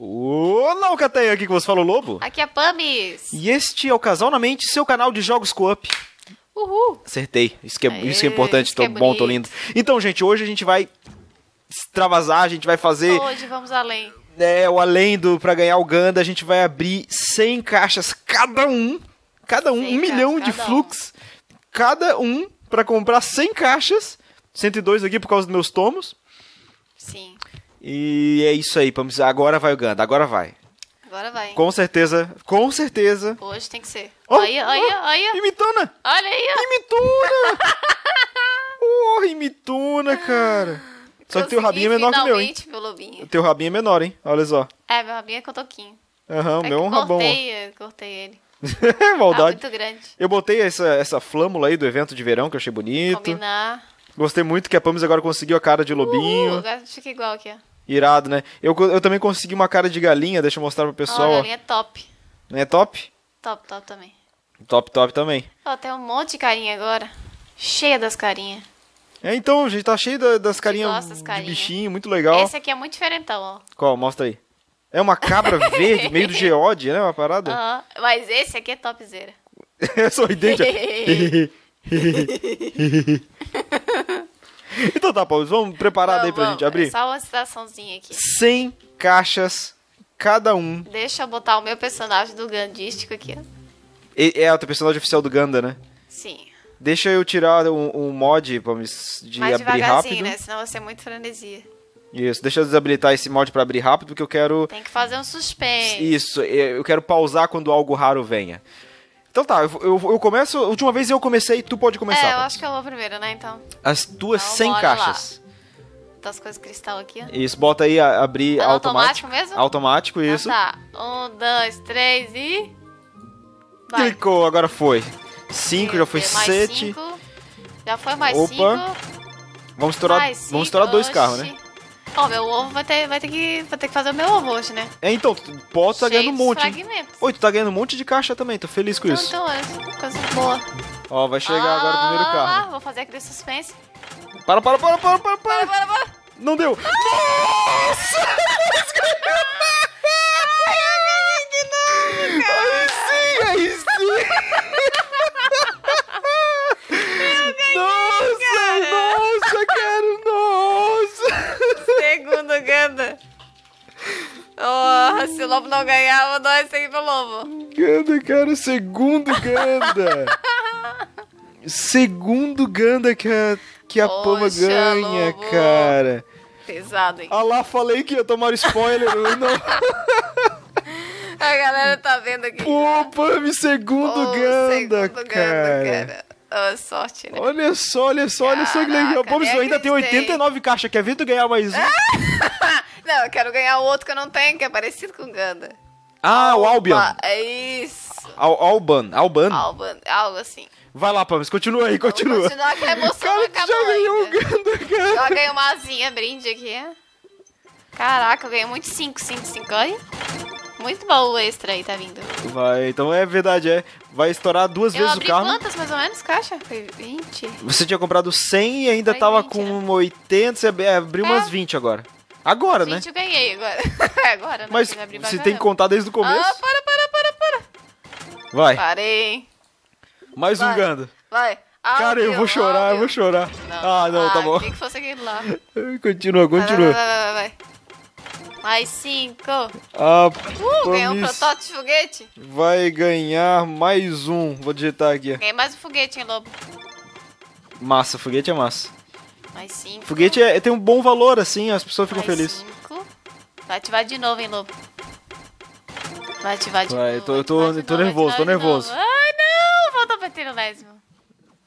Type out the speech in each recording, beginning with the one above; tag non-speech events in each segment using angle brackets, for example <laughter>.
Olá, Alcateia, aqui que você fala, o Lobo. Aqui é a Pamis. E este é o Casal na Mente, seu canal de jogos co-op. Uhul. Acertei. Isso que é, Aê, isso que é importante. É tô é bom, bonito. tô lindo. Então, gente, hoje a gente vai extravasar, a gente vai fazer... Hoje vamos além. É, o além do pra ganhar o Ganda, a gente vai abrir 100 caixas cada um. Cada um, um milhão de flux. Um. Cada um para comprar 100 caixas. 102 aqui por causa dos meus tomos. Sim. E é isso aí, vamos agora vai o Ganda, agora vai. Agora vai. Hein? Com certeza, com certeza. Hoje tem que ser. Oh, olha, oh, olha, olha. Imituna. Olha aí, ó. Imitona. <laughs> Porra, oh, cara. Ah, só Consegui que teu rabinho é menor que o meu, hein? meu lobinho. Teu rabinho é menor, hein? Olha só. É, meu rabinho é toquinho. Aham, uhum, é meu é um rabão. Cortei, é, cortei ele. <laughs> Maldade. Tá muito grande. Eu botei essa, essa flâmula aí do evento de verão, que eu achei bonito. Combinar. Gostei muito que a Pamis agora conseguiu a cara de lobinho. Uh, agora fica é igual aqui, ó. Irado, né? Eu, eu também consegui uma cara de galinha, deixa eu mostrar pro pessoal. Oh, a galinha é top. Não é top? Top, top também. Top, top também. Ó, oh, tem um monte de carinha agora. Cheia das carinhas. É, então, gente, tá cheio da, das carinhas de carinha. Né? bichinho, muito legal. Esse aqui é muito diferentão, ó. Qual? Mostra aí. É uma cabra <laughs> verde, meio do geode, né? Uma parada. -huh. Mas esse aqui é topzera. é só idêntica. <laughs> Então tá, Paulo, vamos preparado vamos, aí pra vamos. gente abrir? Só uma citaçãozinha aqui. 100 caixas cada um. Deixa eu botar o meu personagem do Gandístico aqui. É, é o teu personagem oficial do Ganda, né? Sim. Deixa eu tirar um, mod pra me, de Mais abrir rápido. né? Senão vai ser muito frenesia. Isso, deixa eu desabilitar esse mod para abrir rápido, porque eu quero. Tem que fazer um suspense. Isso, é, eu quero pausar quando algo raro venha. Então tá, eu, eu, eu começo. A última vez eu comecei, tu pode começar. É, eu acho que eu vou primeiro, né? Então. As tuas então, 100 caixas. Lá das coisas cristal aqui, Isso, bota aí, abrir é automático. Automático mesmo? Automático, então isso. tá. Um, dois, três e. Vai. Clicou, agora foi. Cinco, e, já foi sete. Cinco. Já foi mais Opa. cinco. Vamos estourar, mais vamos estourar dois carros, né? Ó, meu ovo vai ter, vai, ter que, vai ter que fazer o meu ovo hoje, né? É, então, posso tá ganhando um monte. Fragmentos. Oi, tu tá ganhando um monte de caixa também, tô feliz com então, isso. Então, é coisa boa. Ó, vai chegar ah, agora o primeiro carro. Ah, vou fazer aquele suspense. Para, para, para, para, para, para. para, para, para. Não deu. Ah! Nossa! <laughs> Ai, eu não, cara. o lobo não ganhava, nós seguimos o lobo. Ganda, cara, segundo Ganda. segundo Ganda que a, que a Poxa, Pama ganha, lobo. cara. Pesado, hein? Ah lá, falei que ia tomar spoiler, não. A galera tá vendo aqui. Pô, Pami, segundo oh, Ganda, segundo cara. Ganda, cara. Ah, sorte, né? Olha só, olha só, olha só que legal. Pô, isso ainda tem 89 caixas. Quer ver tu ganhar mais um? <laughs> não, eu quero ganhar o outro que eu não tenho, que é parecido com o Ganda. Ah, Alba. o Albion. É isso. Al Alban, Alban. Alban, algo assim. Vai lá, Pamas, continua aí, continua. Continua que a emoção cara, acabou já ganhou ainda. o Ganda, cara. Já ganhei uma asinha, brinde aqui. Caraca, eu ganhei muito 5, 5, 5, olha. Muito bom o extra aí, tá vindo. Vai, então é verdade, é. Vai estourar duas eu vezes o carro. quantas, mais ou menos, caixa? Foi 20. Você tinha comprado 100 e ainda Foi tava 20, com é. 80, você é, abriu é. umas 20 agora. Agora, 20 né? 20 eu ganhei agora. <laughs> agora, né? Mas você tem que contar desde o começo. Ah, para, para, para, para. Vai. Parei. Mais Vai. um ganda. Vai. Áudio, Cara, eu vou chorar, áudio. eu vou chorar. Não. Ah, não, ah, tá bom. O que, que fosse aquele lá? <laughs> continua, continua. Vai, vai, vai, vai. vai. Mais cinco. ah uh, ganhou um protótipo de foguete? Vai ganhar mais um. Vou digitar aqui. Ganhei mais um foguete, hein, Lobo? Massa, foguete é massa. Mais cinco. Foguete é, tem um bom valor, assim, as pessoas ficam mais felizes. Cinco. Vai ativar de novo, hein, Lobo? Vai ativar de Vai, novo. Tô, eu tô, tô, novo, nervoso, tô nervoso. Ai, ah, não! Falta pra ter o mesmo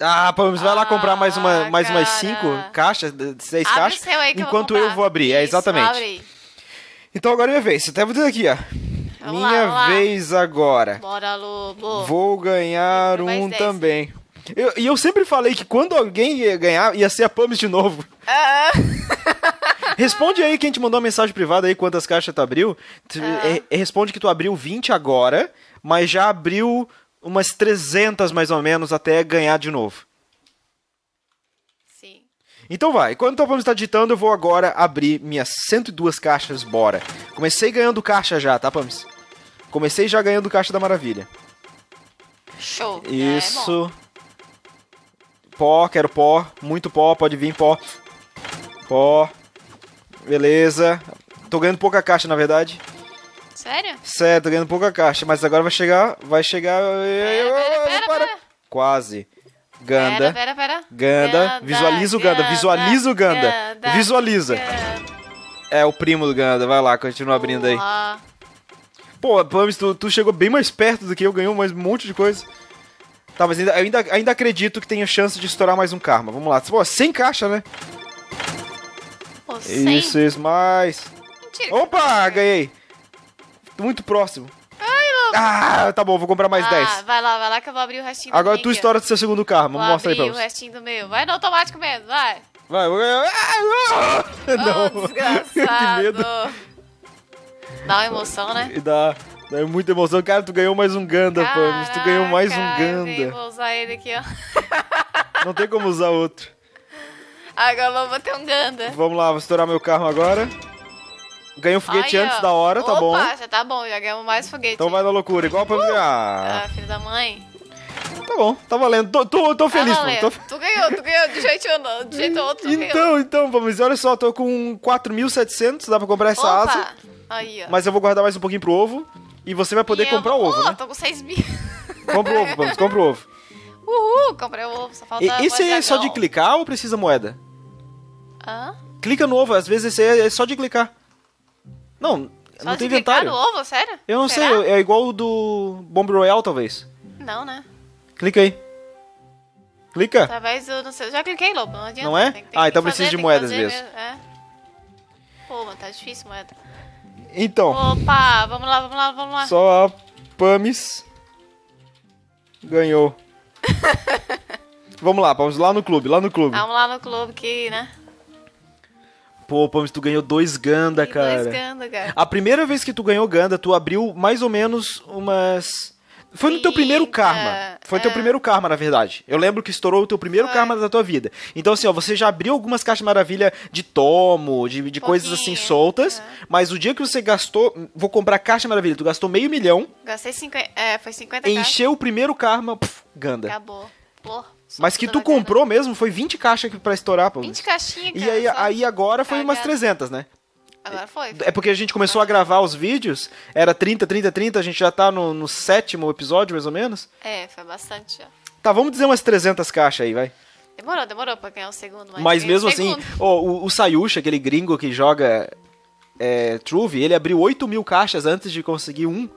Ah, Pamela, ah, vai lá comprar mais, uma, ah, mais umas cinco caixas, seis Abre caixas, enquanto eu vou abrir. É Isso, é, exatamente. Abre. Então agora é minha vez. Você tá botando aqui, ó. Vamos minha lá, vez lá. agora. Bora, Lobo. Vou ganhar um também. Eu, e eu sempre falei que quando alguém ia ganhar, ia ser a Pumps de novo. Ah. <laughs> Responde aí quem te mandou uma mensagem privada aí quantas caixas tu abriu. Ah. É, é, responde que tu abriu 20 agora, mas já abriu umas 300 mais ou menos até ganhar de novo. Então vai, enquanto o Pablo está digitando, eu vou agora abrir minhas 102 caixas, bora. Comecei ganhando caixa já, tá, Pams? Comecei já ganhando caixa da maravilha. Show. Isso. É pó, quero pó. Muito pó, pode vir pó. Pó. Beleza. Tô ganhando pouca caixa, na verdade. Sério? Sério, tô ganhando pouca caixa, mas agora vai chegar. Vai chegar. Pera, pera, pera, Quase. Ganda. Pera, pera, pera. Ganda. Ganda. Visualiza o Ganda. Visualiza o Ganda. Ganda. Visualiza. É o primo do Ganda. Vai lá, continua abrindo aí. Pô, Plamis, tu, tu, chegou bem mais perto do que eu, ganhou mais um monte de coisa. Tá, mas ainda, ainda, ainda acredito que tenha chance de estourar mais um karma. Vamos lá. Pô, 100 caixa, né? Isso, isso, mais. Opa, ganhei. Muito próximo. <laughs> Ah, tá bom, vou comprar mais ah, 10. Vai lá, vai lá que eu vou abrir o restinho Agora do estoura história do seu segundo carro, vou mostra aí pra Vou o restinho do meu. Vai no automático mesmo, vai. Vai, vou ganhar. Ah, não. Oh, <laughs> desgraçado. que medo. Dá uma emoção, né? e Dá. Dá muita emoção. Cara, tu ganhou mais um Ganda, Pamis. Tu ganhou mais um Ganda. Eu vou usar ele aqui, ó. <laughs> Não tem como usar outro. Agora vamos vou ter um Ganda. Vamos lá, vou estourar meu carro agora. Ganhei um foguete Ai, antes ó. da hora, tá Opa, bom. Opa, já tá bom, já ganhamos mais foguete. Então vai na loucura, igual pra uh! mim. Ah, filho da mãe. Tá bom, tá valendo. Tô, tô, tô tá feliz, tá mano. Tô... Tu ganhou, tu ganhou de jeito, não, de jeito outro. Então, então, vamos. Olha só, tô com 4.700, dá pra comprar essa Opa. asa. Aí, ó. Mas eu vou guardar mais um pouquinho pro ovo. E você vai poder e comprar eu... o ovo. Oh, né? tô com 6 mil. Compra o ovo, vamos, compra o ovo. Uhul, comprei o ovo, só falta. E, esse aí é só de clicar ou precisa moeda? Hã? Clica no ovo, às vezes esse aí é só de clicar. Não, Só não tem inventário. ovo, sério? Eu não Será? sei, é igual o do Bomb Royal, talvez. Não, né? Clica aí. Clica. Talvez eu não sei. Eu já cliquei, Lobo, não adianta. Não é? Tem, tem ah, então fazer, precisa de moedas mesmo. mesmo. É. Pô, mas tá difícil moeda. Então. Opa, vamos lá, vamos lá, vamos lá. Só a Pamis ganhou. <laughs> vamos lá, vamos lá no clube, lá no clube. Vamos lá no clube que, né? Pô, Pomes, tu ganhou dois Ganda, cara. Dois Ganda, cara. A primeira vez que tu ganhou Ganda, tu abriu mais ou menos umas. Foi no teu primeiro karma. Foi é. teu primeiro karma, na verdade. Eu lembro que estourou o teu primeiro Foi. karma da tua vida. Então, assim, ó, você já abriu algumas caixas maravilha de tomo, de, de coisas assim soltas. É. Mas o dia que você gastou. Vou comprar caixa maravilha, tu gastou meio milhão. Gastei 50. É, foi 50 Encheu o primeiro karma, puf, Ganda. Acabou. Porra. Mas que tá tu comprou grana. mesmo, foi 20 caixas pra estourar, pô. 20 caixinhas, cara, E aí, aí agora foi umas 300, né? Agora foi. É porque a gente começou a gravar os vídeos, era 30, 30, 30, a gente já tá no, no sétimo episódio, mais ou menos. É, foi bastante já. Tá, vamos dizer umas 300 caixas aí, vai. Demorou, demorou pra ganhar o um segundo. Mas, mas mesmo um assim, oh, o, o Sayusha, aquele gringo que joga é, Truve, ele abriu 8 mil caixas antes de conseguir um.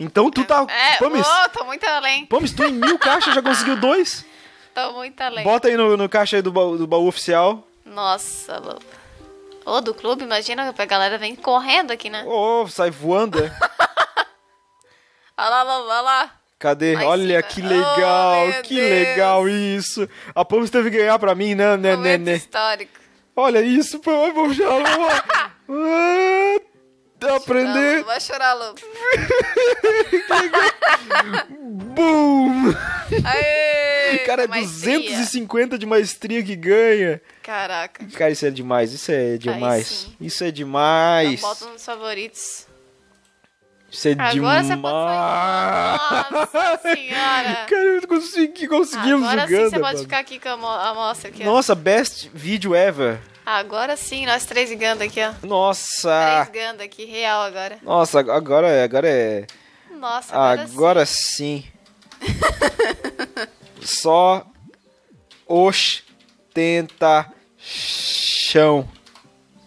Então tu é, tá. É, Pamis, oh, tô muito além. Pamis, tu em mil caixas já conseguiu dois. <laughs> Tô tá muito além. Bota aí no, no caixa aí do, baú, do baú oficial. Nossa, louco. Ô, do clube, imagina que a galera vem correndo aqui, né? Ô, oh, sai voando. É? <laughs> olha lá, olha lá. Cadê? Mais Olha cima. que legal, oh, que Deus. legal isso. A povo teve que ganhar pra mim, né, né, né, né. histórico. Olha isso, vamos já. lá. <laughs> Ah, Tá vai aprender. Chorar, vai chorar, Lu. <laughs> Boom! Aê, Cara, é 250 de maestria que ganha. Caraca. Cara, isso é demais, isso é demais. Isso é demais. Então bota nos favoritos. Isso é Agora demais. Você pode sair. Nossa senhora. <laughs> Cara, eu consegui, conseguimos Agora jogando. Agora sim você pode ficar aqui com a amostra Nossa, best video ever. Agora sim, nós três gandas aqui, ó. Nossa! Três ganda aqui, real agora. Nossa, agora é. Agora é. Nossa, agora, agora sim. sim. <laughs> Só chão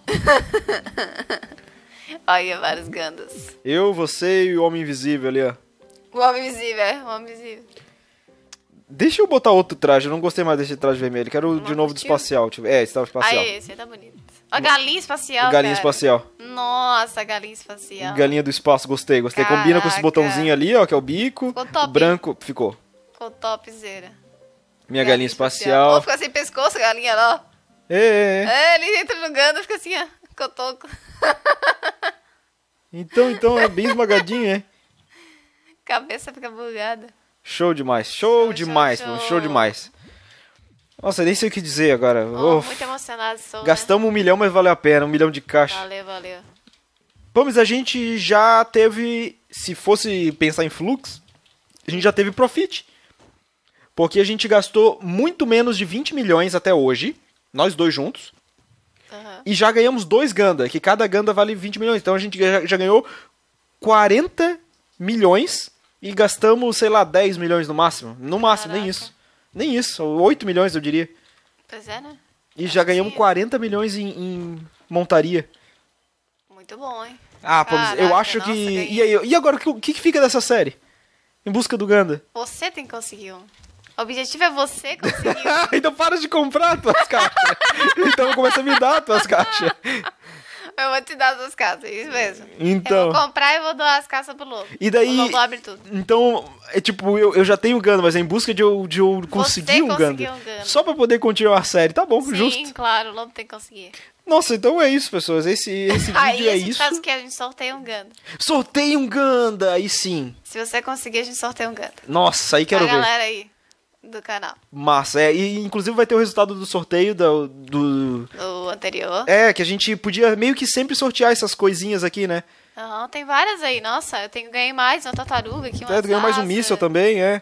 <laughs> Olha vários gandas. Eu, você e o Homem Invisível ali, ó. O Homem Invisível, é. O Homem Invisível. Deixa eu botar outro traje, eu não gostei mais desse traje vermelho. Quero de novo do espacial. Tipo, é, esse tava espacial. Ah, esse tá bonito. A galinha espacial. Galinha cara. espacial. Nossa, galinha espacial. Galinha do espaço, gostei, gostei. Caraca. Combina com esse botãozinho ali, ó, que é o bico. Ficou top. branco, ficou. Ficou topzera. Minha galinha, galinha espacial. Oh, ficou sem pescoço, galinha lá. É, é, é. é, ele entra no gando, fica assim, ó, cotoco. então, então, é bem esmagadinho, é. <laughs> Cabeça fica bugada. Show demais, show, show demais, show, show demais. Nossa, nem sei o que dizer agora. Oh, muito emocionado sou. Né? Gastamos né? um milhão, mas valeu a pena, um milhão de caixa. Valeu, valeu. Vamos, a gente já teve, se fosse pensar em fluxo, a gente já teve profit. Porque a gente gastou muito menos de 20 milhões até hoje, nós dois juntos. Uhum. E já ganhamos dois Ganda, que cada Ganda vale 20 milhões. Então a gente já, já ganhou 40 milhões e gastamos, sei lá, 10 milhões no máximo. No máximo, Caraca. nem isso. Nem isso, 8 milhões eu diria. Pois é, né? E já ganhamos dia. 40 milhões em, em, montaria. Muito bom, hein? Ah, Caraca, pô, eu acho nossa, que. E, aí, e agora, o que, que fica dessa série? Em busca do Ganda. Você tem que conseguir um. O objetivo é você conseguir. <laughs> então para de comprar tuas caixas. então começa a me dar tuas caixas. <laughs> Eu vou te dar duas casas, é isso mesmo. Então. Eu vou comprar e vou doar as casas pro lobo. E daí. O lobo abre tudo. Então, é tipo, eu, eu já tenho Ganda, mas é em busca de eu, de eu conseguir um Ganda. um Ganda. Só pra poder continuar a série. Tá bom, Sim, justo. Sim, claro, o lobo tem que conseguir. Nossa, então é isso, pessoas. Esse, esse <laughs> vídeo Aí, é a gente isso. Faz o que? A gente sorteia um Ganda. Sorteia um Ganda, aí sim. Se você conseguir, a gente sorteia um Ganda. Nossa, aí quero a ver. galera aí do canal. Massa, é. E inclusive vai ter o resultado do sorteio do. do... O anterior. É, que a gente podia meio que sempre sortear essas coisinhas aqui, né? Não, tem várias aí. Nossa, eu tenho, ganhei mais uma tartaruga aqui, uma É, ganhou mais um míssil também, é.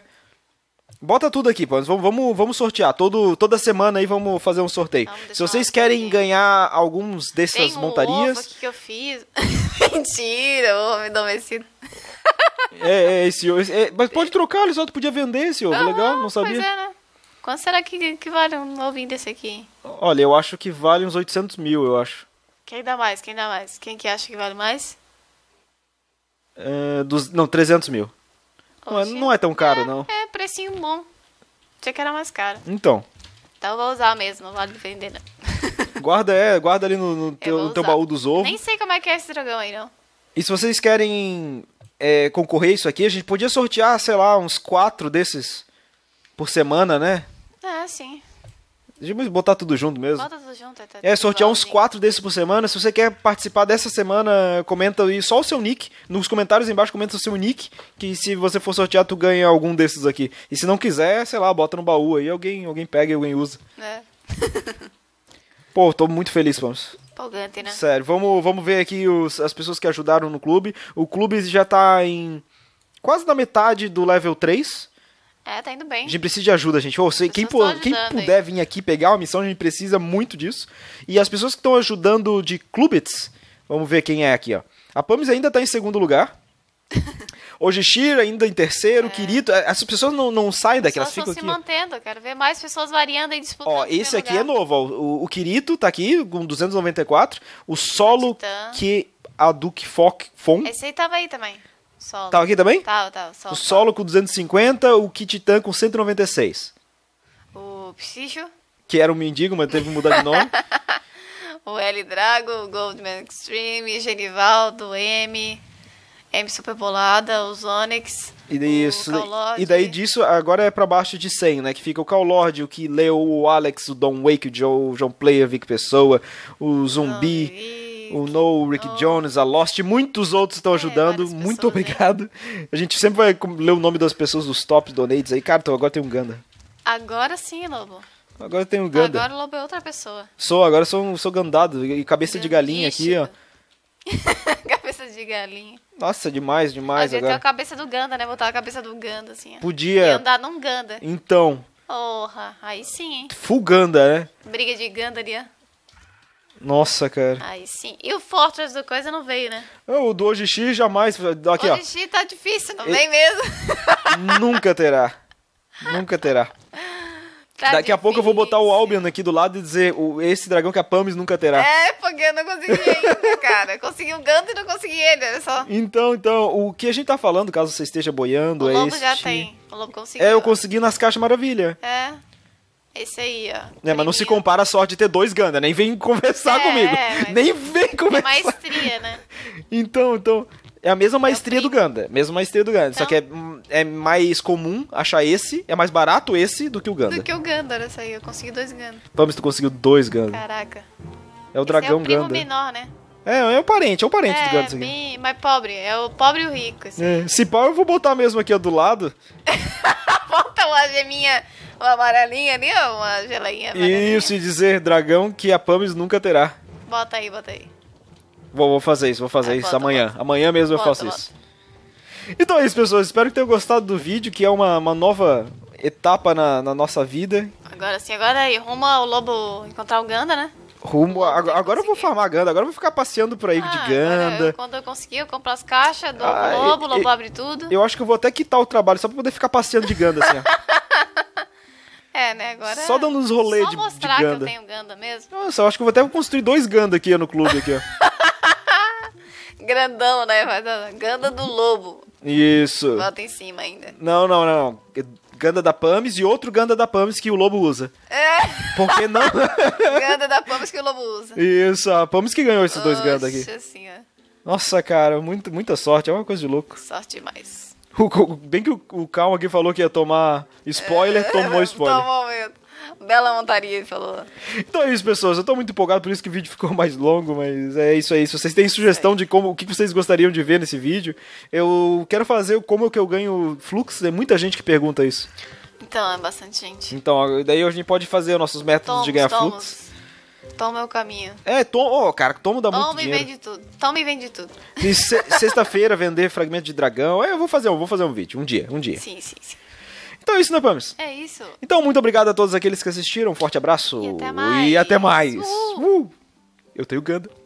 Bota tudo aqui, pô. Vamos, vamos, vamos sortear. Todo, toda semana aí vamos fazer um sorteio. Se vocês querem aqui. ganhar alguns dessas Tem um montarias. Ovo que eu fiz. <laughs> Mentira, ovo me é, é, esse, é, mas pode trocar, ele só tu podia vender esse ovo, ah, legal, não sabia. Pois é, né? Quanto será que, que vale um ovinho desse aqui? Olha, eu acho que vale uns 800 mil, eu acho. Quem dá mais? Quem dá mais? Quem que acha que vale mais? É, dos, não, 300 mil. Não é, não é tão caro, é, não. É, precinho bom. Tinha que era mais caro. Então. Então eu vou usar mesmo, não vale vender, não. Né? <laughs> Guarda, é, guarda ali no, no teu, no teu baú dos ovos. Nem sei como é que é esse dragão aí, não. E se vocês querem é, concorrer isso aqui, a gente podia sortear, sei lá, uns quatro desses por semana, né? Ah, sim. Deixa botar tudo junto mesmo. Bota tudo junto. É, tá, é, sortear uns quatro desses por semana. Se você quer participar dessa semana, comenta aí só o seu nick. Nos comentários embaixo, comenta o seu nick. Que se você for sortear, tu ganha algum desses aqui. E se não quiser, sei lá, bota no baú aí. Alguém, alguém pega e alguém usa. É. Pô, tô muito feliz, vamos. Empolgante, né? Sério, vamos, vamos ver aqui os, as pessoas que ajudaram no clube. O clube já tá em quase na metade do level 3. É, tá indo bem. A gente precisa de ajuda, gente. você quem, quem puder aí. vir aqui pegar uma missão, a gente precisa muito disso. E as pessoas que estão ajudando de clubits, vamos ver quem é aqui, ó. A Pamis ainda tá em segundo lugar. <laughs> Ojishiro ainda em terceiro, é. Kirito. É, as pessoas não, não saem daqui, elas ficam aqui. se mantendo, eu quero ver mais pessoas variando e disputando. Ó, esse aqui é lugar. é novo, ó. O, o Kirito tá aqui com 294. O Solo que a Duke Fok Fon. Esse aí tava aí também. Solo. Tava aqui também? Tava, tava. Solo, o Solo tava. com 250, o Tan com 196. O Psicho. Que era um mendigo, mas teve que mudar de nome. <laughs> o L Drago, o Goldman Extreme, Genivaldo, M. M Superbolada, os Onyx. E, isso, e daí disso, agora é para baixo de 100, né? Que fica o Lord, o que leu o Alex, o Don Wake, o Joe, o John Player, Vic Pessoa, o Zumbi. o No, o Rick Jones, a Lost, muitos outros estão é, ajudando. É, Muito né? obrigado. A gente sempre vai ler o nome das pessoas dos top donates aí. Cara, então agora tem um Ganda. Agora sim, Lobo. Agora tem um Ganda. Agora o Lobo é outra pessoa. Sou, agora sou, sou gandado. E cabeça de galinha aqui, ó. <laughs> cabeça de galinha. Nossa, demais, demais. Podia agora. ter a cabeça do Ganda, né? Botar a cabeça do Ganda, assim. Podia. E andar num Ganda. Então. Porra, aí sim, hein? Full Ganda, né? Briga de Ganda ali, nossa, cara. Aí sim. E o Fortress do Coisa não veio, né? O do OGX jamais. Aqui, OGX ó. tá difícil, não e... vem mesmo. <laughs> Nunca terá. Nunca terá. Tá Daqui difícil. a pouco eu vou botar o Albion aqui do lado e dizer o, esse dragão que a Pamis nunca terá. É, porque eu não consegui ainda, <laughs> cara. consegui o um Gando e não consegui ele, olha só. Então, então, o que a gente tá falando, caso você esteja boiando, o é esse. O Lobo já tem. O Lobo conseguiu. É, eu consegui nas Caixas Maravilha. É. Esse aí, ó. É, mas não se compara a sorte de ter dois Ganda, né? nem vem conversar é, comigo. É, nem vem conversar. É maestria, né? <laughs> então, então. É a mesma maestria do Ganda. Mesma maestria do Ganda. Então, só que é, é mais comum achar esse, é mais barato esse do que o Ganda. Do que o Ganda, olha isso aí. Eu consegui dois Ganda. Vamos, tu conseguiu dois Ganda. Caraca. É o esse dragão é o primo menor, né? É, é um parente, é um parente é, do Ganda. Bem, mas pobre, é o pobre e o rico. Assim. É. Se pobre, eu vou botar mesmo aqui ó, do lado. <laughs> Bota uma geminha, uma amarelinha ali, ó, uma gelainha Isso, e dizer dragão que a Pamis nunca terá. Bota aí, bota aí. Vou, vou fazer isso, vou fazer é, isso bota, amanhã. Bota. Amanhã mesmo bota, eu faço isso. Então é isso, pessoas. Espero que tenham gostado do vídeo, que é uma, uma nova etapa na, na nossa vida. Agora sim, agora aí, é rumo ao lobo encontrar o Ganda, né? Rumo. A, agora eu vou farmar Ganda, agora eu vou ficar passeando por aí ah, de Ganda. Eu, quando eu conseguir, eu compro as caixas, dou ah, lobo, o lobo abre tudo. Eu acho que eu vou até quitar o trabalho só pra poder ficar passeando de Ganda, assim, <laughs> É, né? Agora. Só dando uns rolês de, de Ganda. Só mostrar que eu tenho Ganda mesmo. Nossa, eu acho que eu vou até construir dois Ganda aqui no clube, aqui, ó. <laughs> Grandão, né? Ganda do lobo. Isso. Bota em cima ainda. Não, não, não. Ganda da Pamis e outro Ganda da Pamis que o lobo usa. É. que não. <laughs> ganda da Pamis que o lobo usa. Isso, a Pamis que ganhou esses dois Ganda aqui. Nossa, cara, muito, muita sorte. É uma coisa de louco. Sorte demais. O, bem que o, o Calma aqui falou que ia tomar spoiler, é, tomou <laughs> spoiler. Tomou mesmo bela montaria, falou. Então é isso, pessoas. Eu tô muito empolgado, por isso que o vídeo ficou mais longo, mas é isso aí. É se vocês têm sugestão de como, o que vocês gostariam de ver nesse vídeo, eu quero fazer como é que eu ganho fluxo. Tem muita gente que pergunta isso. Então, é bastante gente. Então, daí a gente pode fazer nossos métodos tomos, de ganhar fluxo. Toma o caminho. É, toma. oh, cara, toma da muito dinheiro. Toma e vende tudo. Toma e vende tudo. E se, sexta-feira vender fragmento de dragão. É, eu vou fazer, eu vou fazer um vídeo. Um dia, um dia. Sim, sim, sim. Então é isso, né, Pamis? É isso. Então, muito obrigado a todos aqueles que assistiram. Um forte abraço. E até mais. E até mais. Uh. Uh. Eu tenho Ganda.